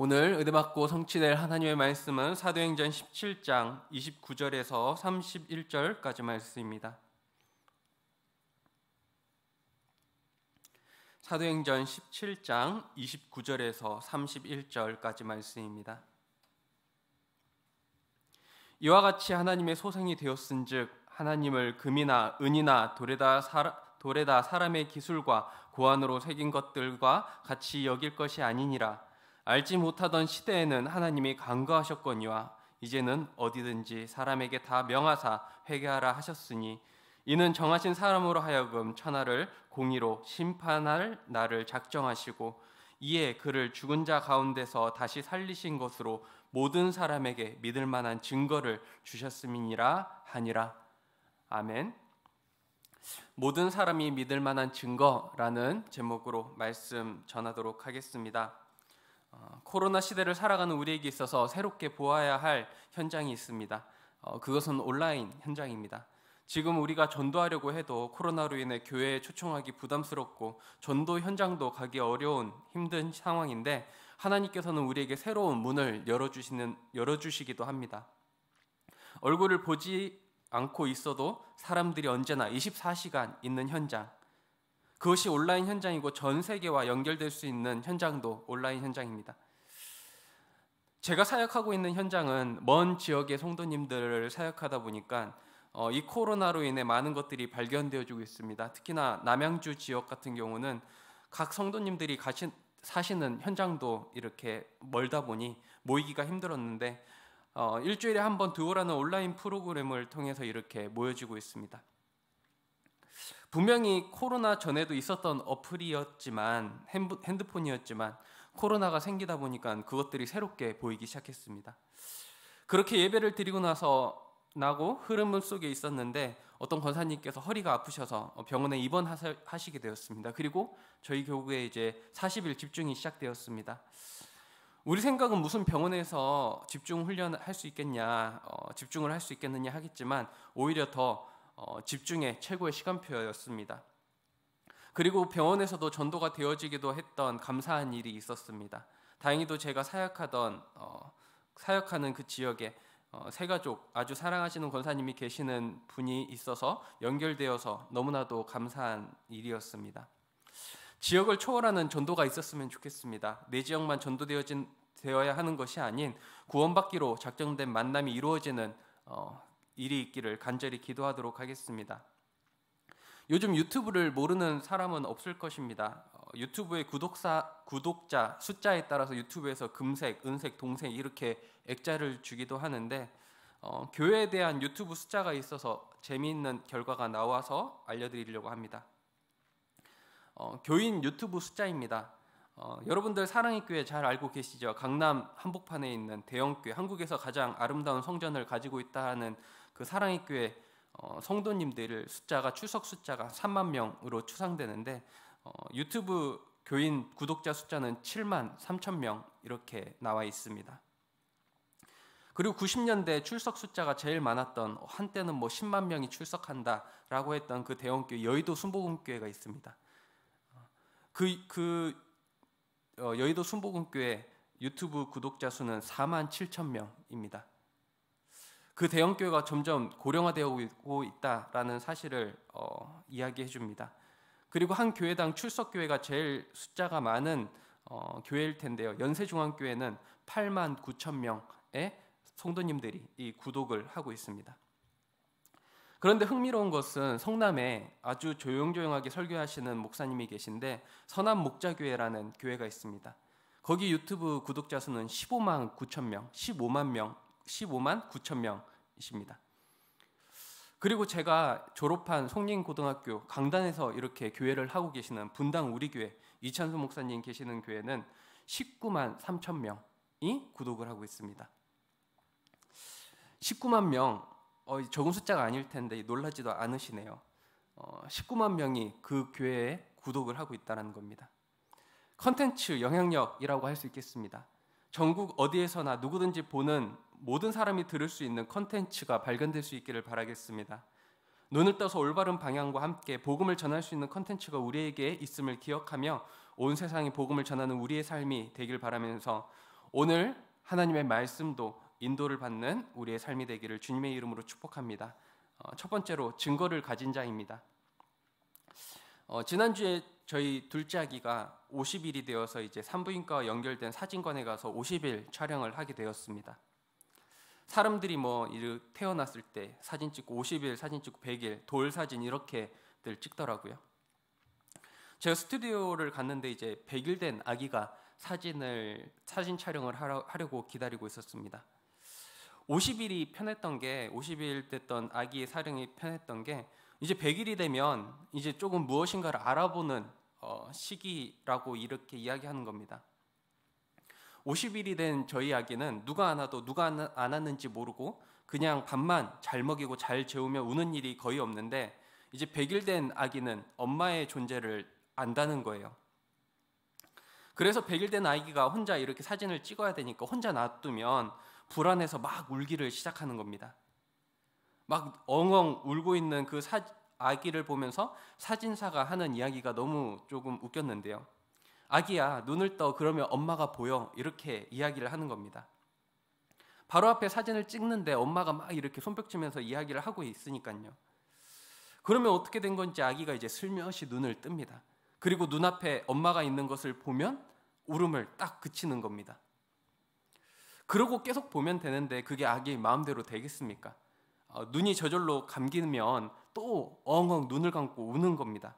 오늘 의대받고 성취될 하나님의 말씀은 사도행전 17장 29절에서 31절까지 말씀입니다. 사도행전 17장 29절에서 31절까지 말씀입니다. 이와 같이 하나님의 소생이 되었은즉 하나님을 금이나 은이나 돌에다 사람, 돌에다 사람의 기술과 고안으로 새긴 것들과 같이 여길 것이 아니니라 알지 못하던 시대에는 하나님이 간과하셨거니와 이제는 어디든지 사람에게 다 명하사 회개하라 하셨으니 이는 정하신 사람으로 하여금 천하를 공의로 심판할 날을 작정하시고 이에 그를 죽은 자 가운데서 다시 살리신 것으로 모든 사람에게 믿을 만한 증거를 주셨음이니라 하니라 아멘. 모든 사람이 믿을 만한 증거라는 제목으로 말씀 전하도록 하겠습니다. 어, 코로나 시대를 살아가는 우리에게 있어서 새롭게 보아야 할 현장이 있습니다. 어, 그것은 온라인 현장입니다. 지금 우리가 전도하려고 해도 코로나로 인해 교회에 초청하기 부담스럽고 전도 현장도 가기 어려운 힘든 상황인데 하나님께서는 우리에게 새로운 문을 열어주시는 열어주시기도 합니다. 얼굴을 보지 않고 있어도 사람들이 언제나 24시간 있는 현장 그것이 온라인 현장이고 전 세계와 연결될 수 있는 현장도 온라인 현장입니다. 제가 사역하고 있는 현장은 먼 지역의 성도님들을 사역하다 보니까 어, 이 코로나로 인해 많은 것들이 발견되어지고 있습니다. 특히나 남양주 지역 같은 경우는 각 성도님들이 같이 사시는 현장도 이렇게 멀다 보니 모이기가 힘들었는데 어, 일주일에 한번 드오라는 온라인 프로그램을 통해서 이렇게 모여지고 있습니다. 분명히 코로나 전에도 있었던 어플이었지만 핸드폰이었지만 코로나가 생기다 보니까 그것들이 새롭게 보이기 시작했습니다. 그렇게 예배를 드리고 나서 나고 흐름 속에 있었는데 어떤 권사님께서 허리가 아프셔서 병원에 입원하시게 되었습니다. 그리고 저희 교구에 이제 40일 집중이 시작되었습니다. 우리 생각은 무슨 병원에서 집중 훈련할 수 있겠냐, 어, 집중을 할 수 있겠느냐 하겠지만 오히려 더 어, 집중의 최고의 시간표였습니다. 그리고 병원에서도 전도가 되어지기도 했던 감사한 일이 있었습니다. 다행히도 제가 사역하던 어, 사역하는 그 지역에 어, 세가족 아주 사랑하시는 권사님이 계시는 분이 있어서 연결되어서 너무나도 감사한 일이었습니다. 지역을 초월하는 전도가 있었으면 좋겠습니다. 내 지역만 전도되어진 되어야 하는 것이 아닌 구원받기로 작정된 만남이 이루어지는 어, 일이 있기를 간절히 기도하도록 하겠습니다. 요즘 유튜브를 모르는 사람은 없을 것입니다. 어, 유튜브의 구독사, 구독자 숫자에 따라서 유튜브에서 금색, 은색, 동색 이렇게 액자를 주기도 하는데 어, 교회에 대한 유튜브 숫자가 있어서 재미있는 결과가 나와서 알려드리려고 합니다. 어, 교인 유튜브 숫자입니다. 어, 여러분들 사랑의 교회 잘 알고 계시죠? 강남 한복판에 있는 대형교회, 한국에서 가장 아름다운 성전을 가지고 있다는 그 사랑의 교회 어, 성도님들 을 숫자가 추석 숫자가 3만 명으로 추상되는데 어, 유튜브 교인 구독자 숫자는 7만 3천 명 이렇게 나와 있습니다. 그리고 90년대 출석 숫자가 제일 많았던 한때는 뭐 10만 명이 출석한다라고 했던 그 대형교회 여의도 순복음교회가 있습니다. 그, 그 어, 여의도 순복음교회 유튜브 구독자 수는 4만 7천 명입니다. 그 대형 교회가 점점 고령화되고 있다라는 사실을 어, 이야기해 줍니다. 그리고 한 교회당 출석 교회가 제일 숫자가 많은 어, 교회일 텐데요. 연세중앙교회는 8만 9천 명의 성도님들이 이 구독을 하고 있습니다. 그런데 흥미로운 것은 성남에 아주 조용조용하게 설교하시는 목사님이 계신데 선암 목자교회라는 교회가 있습니다. 거기 유튜브 구독자 수는 15만 9천 명, 15만 명 15만 9천 명이십니다. 그리고 제가 졸업한 송림고등학교 강단에서 이렇게 교회를 하고 계시는 분당 우리 교회 이찬수 목사님 계시는 교회는 19만 3천 명이 구독을 하고 있습니다. 19만 명 어, 적은 숫자가 아닐 텐데 놀라지도 않으시네요. 어, 19만 명이 그 교회에 구독을 하고 있다는 겁니다. 컨텐츠 영향력이라고 할 수 있겠습니다. 전국 어디에서나 누구든지 보는 모든 사람이 들을 수 있는 컨텐츠가 발견될 수 있기를 바라겠습니다. 눈을 떠서 올바른 방향과 함께 복음을 전할 수 있는 컨텐츠가 우리에게 있음을 기억하며 온 세상에 복음을 전하는 우리의 삶이 되길 바라면서 오늘 하나님의 말씀도 인도를 받는 우리의 삶이 되기를 주님의 이름으로 축복합니다. 어, 첫 번째로 증거를 가진 자입니다. 어, 지난주에 저희 둘째 아기가 50일이 되어서 이제 산부인과 연결된 사진관에 가서 50일 촬영을 하게 되었습니다. 사람들이 뭐 태어났을 때 사진 찍고 50일 사진 찍고 100일 돌 사진 이렇게들 찍더라고요. 제가 스튜디오를 갔는데 이제 100일 된 아기가 사진을 사진 촬영을 하려고 기다리고 있었습니다. 50일이 편했던 게 50일 됐던 아기의 사령이 편했던 게 이제 100일이 되면 이제 조금 무엇인가를 알아보는 어, 시기라고 이렇게 이야기하는 겁니다. 50일이 된 저희 아기는 누가 안아도 누가 안 왔는지 모르고 그냥 밥만 잘 먹이고 잘 재우며 우는 일이 거의 없는데 이제 100일 된 아기는 엄마의 존재를 안다는 거예요. 그래서 100일 된 아기가 혼자 이렇게 사진을 찍어야 되니까 혼자 놔두면 불안해서 막 울기를 시작하는 겁니다. 막 엉엉 울고 있는 그 사, 아기를 보면서 사진사가 하는 이야기가 너무 조금 웃겼는데요. 아기야 눈을 떠 그러면 엄마가 보여 이렇게 이야기를 하는 겁니다. 바로 앞에 사진을 찍는데 엄마가 막 이렇게 손뼉치면서 이야기를 하고 있으니까요. 그러면 어떻게 된 건지 아기가 이제 슬며시 눈을 뜹니다. 그리고 눈앞에 엄마가 있는 것을 보면 울음을 딱 그치는 겁니다. 그러고 계속 보면 되는데 그게 아기의 마음대로 되겠습니까? 어, 눈이 저절로 감기면 또 엉엉 눈을 감고 우는 겁니다.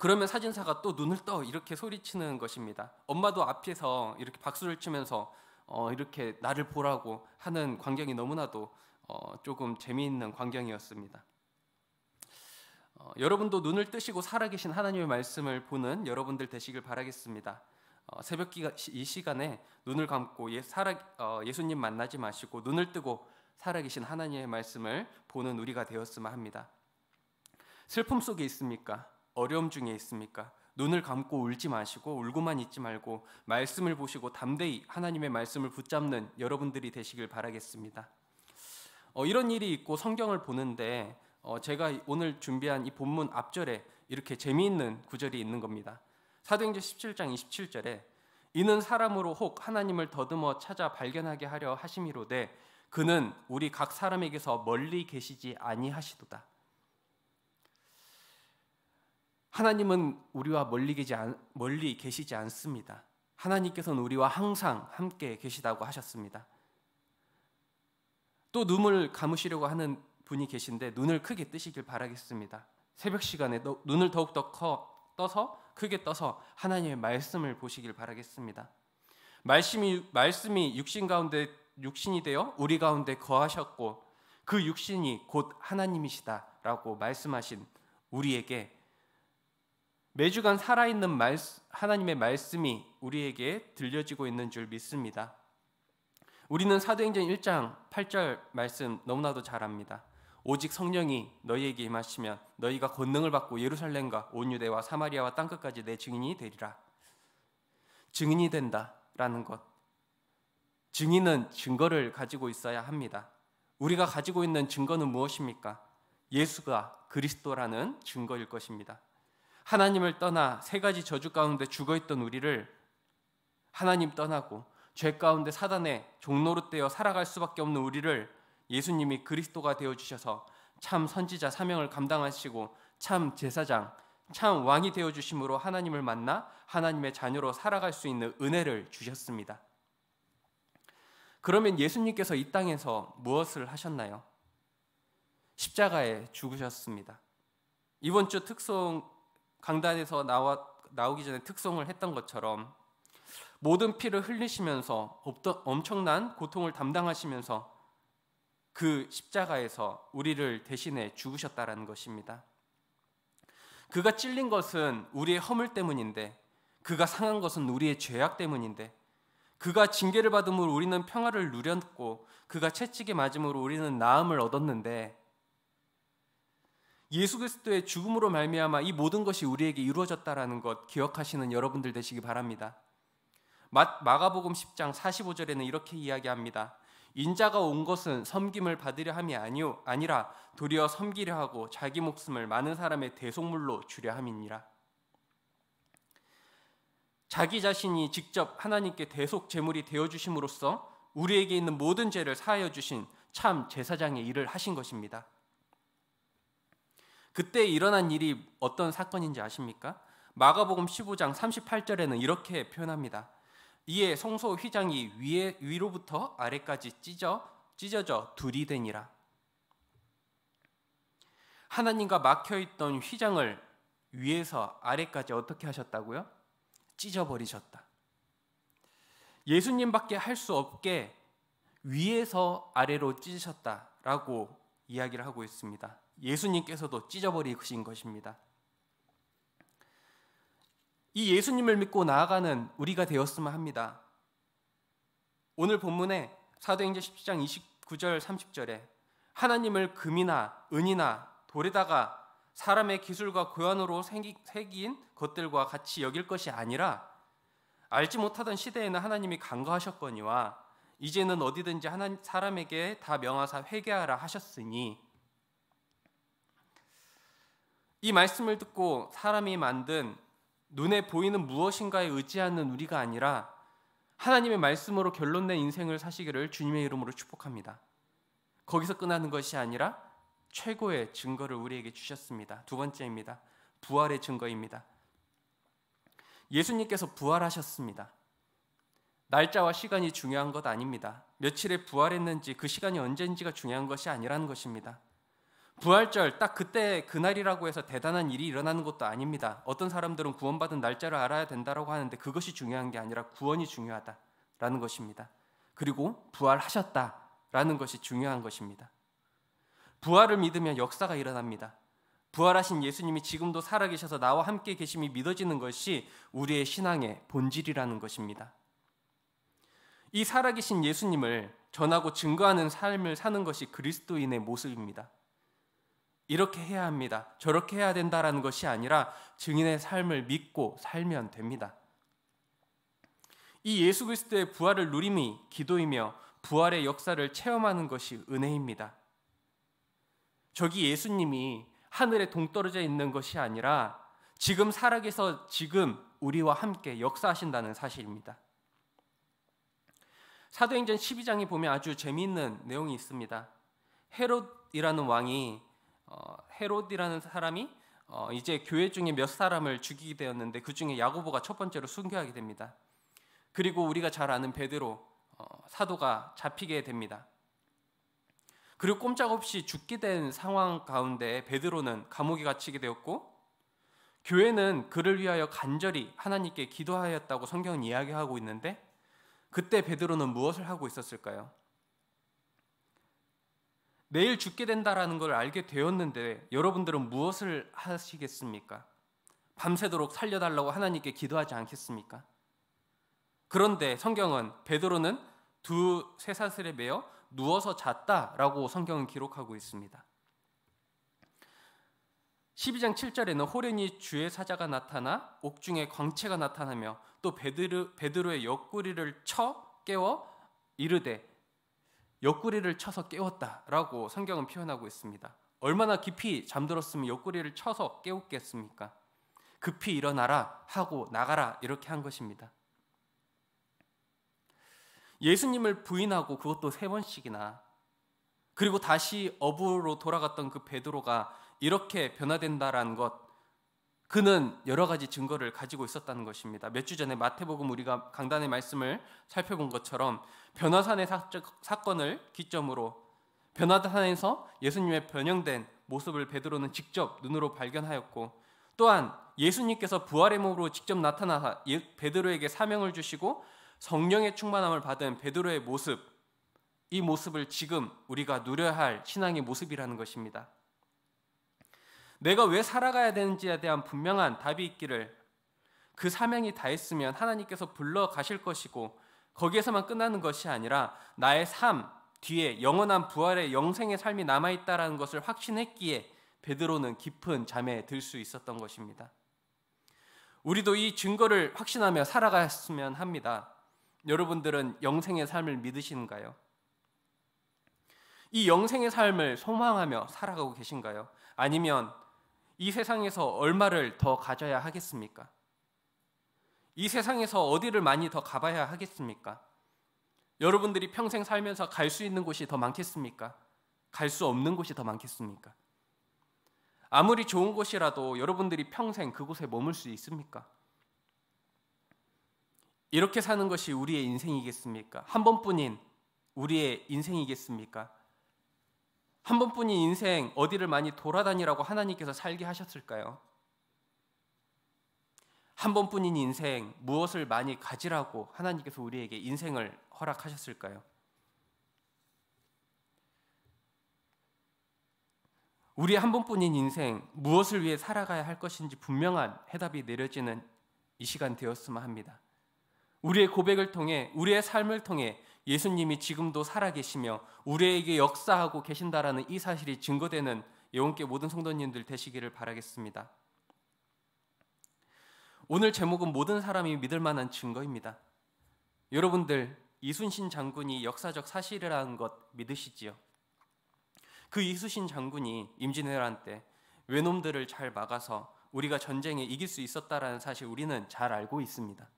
그러면 사진사가 또 눈을 떠 이렇게 소리치는 것입니다. 엄마도 앞에서 이렇게 박수를 치면서 어, 이렇게 나를 보라고 하는 광경이 너무나도 어, 조금 재미있는 광경이었습니다. 어, 여러분도 눈을 뜨시고 살아계신 하나님의 말씀을 보는 여러분들 되시길 바라겠습니다. 어, 새벽 기가, 이 시간에 눈을 감고 예, 살아, 어, 예수님 만나지 마시고 눈을 뜨고 살아계신 하나님의 말씀을 보는 우리가 되었으면 합니다. 슬픔 속에 있습니까? 어려움 중에 있습니까? 눈을 감고 울지 마시고 울고만 있지 말고 말씀을 보시고 담대히 하나님의 말씀을 붙잡는 여러분들이 되시길 바라겠습니다. 어, 이런 일이 있고 성경을 보는데 어, 제가 오늘 준비한 이 본문 앞절에 이렇게 재미있는 구절이 있는 겁니다. 사도행전 17장 27절에 이는 사람으로 혹 하나님을 더듬어 찾아 발견하게 하려 하심이로되 그는 우리 각 사람에게서 멀리 계시지 아니하시도다. 하나님은 우리와 멀리, 계지 않, 멀리 계시지 않습니다. 하나님께서는 우리와 항상 함께 계시다고 하셨습니다. 또 눈을 감으시려고 하는 분이 계신데 눈을 크게 뜨시길 바라겠습니다. 새벽 시간에 눈을 더욱더 커, 떠서 크게 떠서 하나님의 말씀을 보시길 바라겠습니다. 말씀이 말씀이 육신 가운데 육신이 되어 우리 가운데 거하셨고 그 육신이 곧 하나님이시다라고 말씀하신 우리에게 매주간 살아있는 말 하나님의 말씀이 우리에게 들려지고 있는 줄 믿습니다. 우리는 사도행전 1장 8절 말씀 너무나도 잘 압니다. 오직 성령이 너희에게 임하시면 너희가 권능을 받고 예루살렘과 온 유대와 사마리아와 땅 끝까지 내 증인이 되리라. 증인이 된다라는 것. 증인은 증거를 가지고 있어야 합니다. 우리가 가지고 있는 증거는 무엇입니까? 예수가 그리스도라는 증거일 것입니다. 하나님을 떠나 세 가지 저주 가운데 죽어 있던 우리를 하나님 떠나고 죄 가운데 사단의 종로로 떼어 살아갈 수밖에 없는 우리를 예수님이 그리스도가 되어 주셔서 참 선지자 사명을 감당하시고 참 제사장 참 왕이 되어 주심으로 하나님을 만나 하나님의 자녀로 살아갈 수 있는 은혜를 주셨습니다. 그러면 예수님께서 이 땅에서 무엇을 하셨나요? 십자가에 죽으셨습니다. 이번 주 특송 강단에서 나와, 나오기 전에 특성을 했던 것처럼 모든 피를 흘리시면서 엄청난 고통을 담당하시면서 그 십자가에서 우리를 대신해 죽으셨다라는 것입니다. 그가 찔린 것은 우리의 허물 때문인데 그가 상한 것은 우리의 죄악 때문인데 그가 징계를 받음으로 우리는 평화를 누렸고 그가 채찍에 맞음으로 우리는 나음을 얻었는데 예수 그리스도의 죽음으로 말미암아 이 모든 것이 우리에게 이루어졌다라는 것 기억하시는 여러분들 되시기 바랍니다. 마, 가복음 10장 45절에는 이렇게 이야기합니다. 인자가 온 것은 섬김을 받으려 함이 아니오 아니라 도리어 섬기려 하고 자기 목숨을 많은 사람의 대속물로 주려 함이니라. 자기 자신이 직접 하나님께 대속 제물이 되어 주심으로써 우리에게 있는 모든 죄를 사하여 주신 참 제사장의 일을 하신 것입니다. 그때 일어난 일이 어떤 사건인지 아십니까? 마가복음 15장 38절에는 이렇게 표현합니다. 이에 성소 휘장이 위에 위로부터 아래까지 찢어 찢어져 둘이 되니라. 하나님과 막혀 있던 휘장을 위에서 아래까지 어떻게 하셨다고요? 찢어 버리셨다. 예수님밖에 할 수 없게 위에서 아래로 찢으셨다라고 이야기를 하고 있습니다. 예수님께서도 찢어버리신 것입니다. 이 예수님을 믿고 나아가는 우리가 되었으면 합니다. 오늘 본문에 사도행전 17장 29절 30절에 하나님을 금이나 은이나 돌에다가 사람의 기술과 고안으로 새긴 것들과 같이 여길 것이 아니라 알지 못하던 시대에는 하나님이 간과하셨거니와 이제는 어디든지 하나 사람에게 다 명하사 회개하라 하셨으니 이 말씀을 듣고 사람이 만든 눈에 보이는 무엇인가에 의지하는 우리가 아니라 하나님의 말씀으로 결론낸 인생을 사시기를 주님의 이름으로 축복합니다. 거기서 끝나는 것이 아니라 최고의 증거를 우리에게 주셨습니다. 두 번째입니다. 부활의 증거입니다. 예수님께서 부활하셨습니다. 날짜와 시간이 중요한 것 아닙니다. 며칠에 부활했는지 그 시간이 언제인지가 중요한 것이 아니라는 것입니다. 부활절 딱 그때 그날이라고 해서 대단한 일이 일어나는 것도 아닙니다. 어떤 사람들은 구원받은 날짜를 알아야 된다라고 하는데 그것이 중요한 게 아니라 구원이 중요하다라는 것입니다. 그리고 부활하셨다라는 것이 중요한 것입니다. 부활을 믿으면 역사가 일어납니다. 부활하신 예수님이 지금도 살아계셔서 나와 함께 계심이 믿어지는 것이 우리의 신앙의 본질이라는 것입니다. 이 살아계신 예수님을 전하고 증거하는 삶을 사는 것이 그리스도인의 모습입니다. 이렇게 해야 합니다. 저렇게 해야 된다라는 것이 아니라 증인의 삶을 믿고 살면 됩니다. 이 예수 그리스도의 부활을 누림이 기도이며 부활의 역사를 체험하는 것이 은혜입니다. 저기 예수님이 하늘에 동떨어져 있는 것이 아니라 지금 살아계서 지금 우리와 함께 역사하신다는 사실입니다. 사도행전 12장에 보면 아주 재미있는 내용이 있습니다. 헤롯이라는 왕이 어, 헤롯이라는 사람이 어, 이제 교회 중에 몇 사람을 죽이게 되었는데 그 중에 야고보가 첫 번째로 순교하게 됩니다. 그리고 우리가 잘 아는 베드로 어, 사도가 잡히게 됩니다. 그리고 꼼짝없이 죽게 된 상황 가운데 베드로는 감옥에 갇히게 되었고 교회는 그를 위하여 간절히 하나님께 기도하였다고 성경은 이야기하고 있는데 그때 베드로는 무엇을 하고 있었을까요? 내일 죽게 된다라는 걸 알게 되었는데 여러분들은 무엇을 하시겠습니까? 밤새도록 살려달라고 하나님께 기도하지 않겠습니까? 그런데 성경은 베드로는 두 쇠사슬에 매어 누워서 잤다라고 성경은 기록하고 있습니다. 12장 7절에는 호련이 주의 사자가 나타나 옥중에 광채가 나타나며 또 베드르, 베드로의 옆구리를 쳐 깨워 이르되 옆구리를 쳐서 깨웠다라고 성경은 표현하고 있습니다. 얼마나 깊이 잠들었으면 옆구리를 쳐서 깨웠겠습니까? 급히 일어나라 하고 나가라 이렇게 한 것입니다. 예수님을 부인하고 그것도 세 번씩이나 그리고 다시 어부로 돌아갔던 그 베드로가 이렇게 변화된다라는 것 그는 여러 가지 증거를 가지고 있었다는 것입니다. 몇 주 전에 마태복음 우리가 강단의 말씀을 살펴본 것처럼 변화산의 사, 건을 기점으로 변화산에서 예수님의 변형된 모습을 베드로는 직접 눈으로 발견하였고 또한 예수님께서 부활의 몸으로 직접 나타나사 예, 베드로에게 사명을 주시고 성령의 충만함을 받은 베드로의 모습 이 모습을 지금 우리가 누려야 할 신앙의 모습이라는 것입니다. 내가 왜 살아가야 되는지에 대한 분명한 답이 있기를 그 사명이 다했으면 하나님께서 불러 가실 것이고 거기에서만 끝나는 것이 아니라 나의 삶 뒤에 영원한 부활의 영생의 삶이 남아 있다라는 것을 확신했기에 베드로는 깊은 잠에 들 수 있었던 것입니다. 우리도 이 증거를 확신하며 살아갔으면 합니다. 여러분들은 영생의 삶을 믿으시는가요? 이 영생의 삶을 소망하며 살아가고 계신가요? 아니면 이 세상에서 얼마를 더 가져야 하겠습니까? 이 세상에서 어디를 많이 더 가봐야 하겠습니까? 여러분들이 평생 살면서 갈 수 있는 곳이 더 많겠습니까? 갈 수 없는 곳이 더 많겠습니까? 아무리 좋은 곳이라도 여러분들이 평생 그곳에 머물 수 있습니까? 이렇게 사는 것이 우리의 인생이겠습니까? 한 번뿐인 우리의 인생이겠습니까? 한 번뿐인 인생 어디를 많이 돌아다니라고 하나님께서 살게 하셨을까요? 한 번뿐인 인생 무엇을 많이 가지라고 하나님께서 우리에게 인생을 허락하셨을까요? 우리한 번뿐인 인생 무엇을 위해 살아가야 할 것인지 분명한 해답이 내려지는 이 시간 되었으면 합니다. 우리의 고백을 통해 우리의 삶을 통해 예수님이 지금도 살아계시며 우리에게 역사하고 계신다라는 이 사실이 증거되는 영혼께 모든 성도님들 되시기를 바라겠습니다. 오늘 제목은 모든 사람이 믿을 만한 증거입니다. 여러분들 이순신 장군이 역사적 사실이라는 것 믿으시지요? 그 이순신 장군이 임진왜란 때 외놈들을 잘 막아서 우리가 전쟁에 이길 수 있었다라는 사실 우리는 잘 알고 있습니다.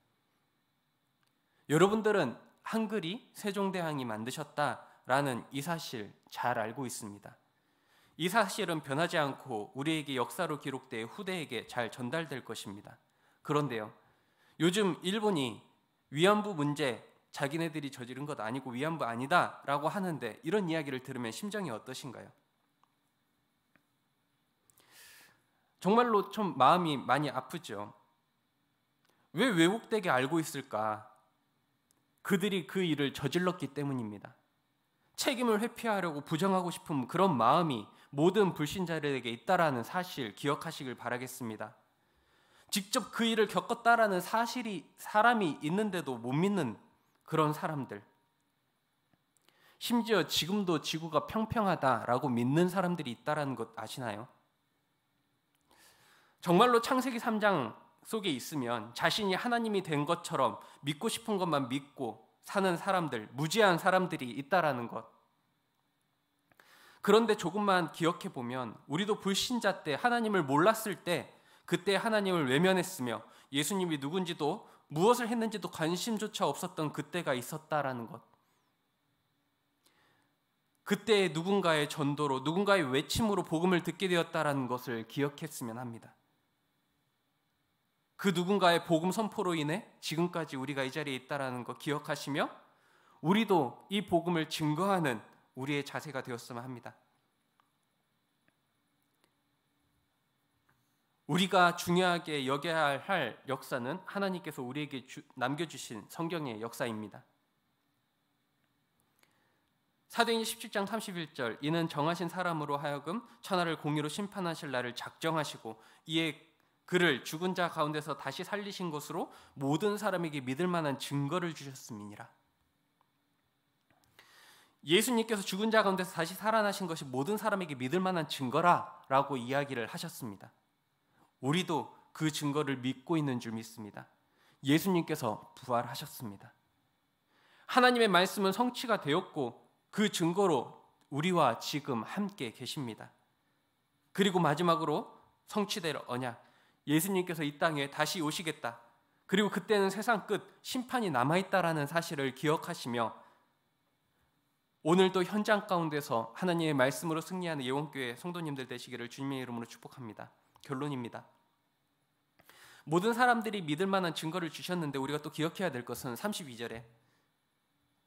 여러분들은 한글이 세종대왕이 만드셨다라는 이 사실 잘 알고 있습니다. 이 사실은 변하지 않고 우리에게 역사로 기록돼 후대에게 잘 전달될 것입니다. 그런데요, 요즘 일본이 위안부 문제 자기네들이 저지른 것 아니고 위안부 아니다라고 하는데 이런 이야기를 들으면 심정이 어떠신가요? 정말로 좀 마음이 많이 아프죠. 왜 왜곡되게 알고 있을까? 그들이 그 일을 저질렀기 때문입니다. 책임을 회피하려고 부정하고 싶은 그런 마음이 모든 불신자들에게 있다라는 사실 기억하시길 바라겠습니다. 직접 그 일을 겪었다라는 사실이 사람이 있는데도 못 믿는 그런 사람들. 심지어 지금도 지구가 평평하다라고 믿는 사람들이 있다라는 것 아시나요? 정말로 창세기 3장 속에 있으면 자신이 하나님이 된 것처럼 믿고 싶은 것만 믿고 사는 사람들, 무지한 사람들이 있다라는 것. 그런데 조금만 기억해 보면 우리도 불신자 때 하나님을 몰랐을 때 그때 하나님을 외면했으며 예수님이 누군지도 무엇을 했는지도 관심조차 없었던 그때가 있었다라는 것. 그때의 누군가의 전도로 누군가의 외침으로 복음을 듣게 되었다라는 것을 기억했으면 합니다. 그 누군가의 복음 선포로 인해 지금까지 우리가 이 자리에 있다라는 거 기억하시며 우리도 이 복음을 증거하는 우리의 자세가 되었으면 합니다. 우리가 중요하게 여겨야 할 역사는 하나님께서 우리에게 주, 남겨주신 성경의 역사입니다. 사도행전 17장 31절 이는 정하신 사람으로 하여금 천하를 공의로 심판하실 날을 작정하시고 이에 그를 죽은 자 가운데서 다시 살리신 것으로 모든 사람에게 믿을 만한 증거를 주셨음이니라. 예수님께서 죽은 자 가운데서 다시 살아나신 것이 모든 사람에게 믿을 만한 증거라라고 이야기를 하셨습니다. 우리도 그 증거를 믿고 있는 줄 믿습니다. 예수님께서 부활하셨습니다. 하나님의 말씀은 성취가 되었고 그 증거로 우리와 지금 함께 계십니다. 그리고 마지막으로 성취될 언약 예수님께서 이 땅에 다시 오시겠다. 그리고 그때는 세상 끝 심판이 남아 있다라는 사실을 기억하시며 오늘도 현장 가운데서 하나님의 말씀으로 승리하는 예원교회 성도님들 되시기를 주님의 이름으로 축복합니다. 결론입니다. 모든 사람들이 믿을 만한 증거를 주셨는데 우리가 또 기억해야 될 것은 32절에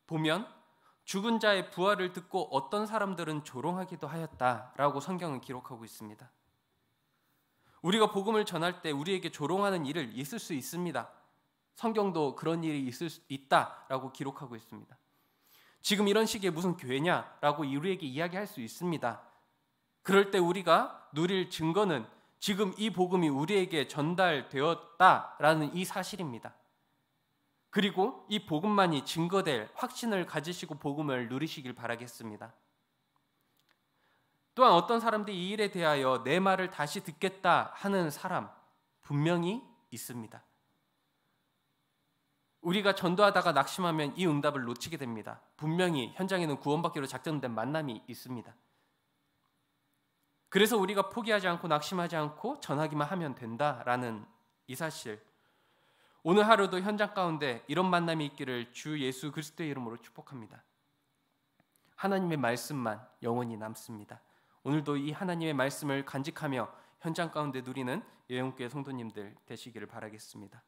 보면 죽은 자의 부활을 듣고 어떤 사람들은 조롱하기도 하였다라고 성경은 기록하고 있습니다. 우리가 복음을 전할 때 우리에게 조롱하는 일을 있을 수 있습니다. 성경도 그런 일이 있을 수 있다라고 기록하고 있습니다. 지금 이런 식의 무슨 교회냐라고 우리에게 이야기할 수 있습니다. 그럴 때 우리가 누릴 증거는 지금 이 복음이 우리에게 전달되었다라는 이 사실입니다. 그리고 이 복음만이 증거될 확신을 가지시고 복음을 누리시길 바라겠습니다. 또한 어떤 사람들이 이 일에 대하여 내 말을 다시 듣겠다 하는 사람 분명히 있습니다. 우리가 전도하다가 낙심하면 이 응답을 놓치게 됩니다. 분명히 현장에는 구원받기로 작정된 만남이 있습니다. 그래서 우리가 포기하지 않고 낙심하지 않고 전하기만 하면 된다라는 이 사실. 오늘 하루도 현장 가운데 이런 만남이 있기를 주 예수 그리스도의 이름으로 축복합니다. 하나님의 말씀만 영원히 남습니다. 오늘도 이 하나님의 말씀을 간직하며 현장 가운데 누리는 여영교회 성도님들 되시기를 바라겠습니다.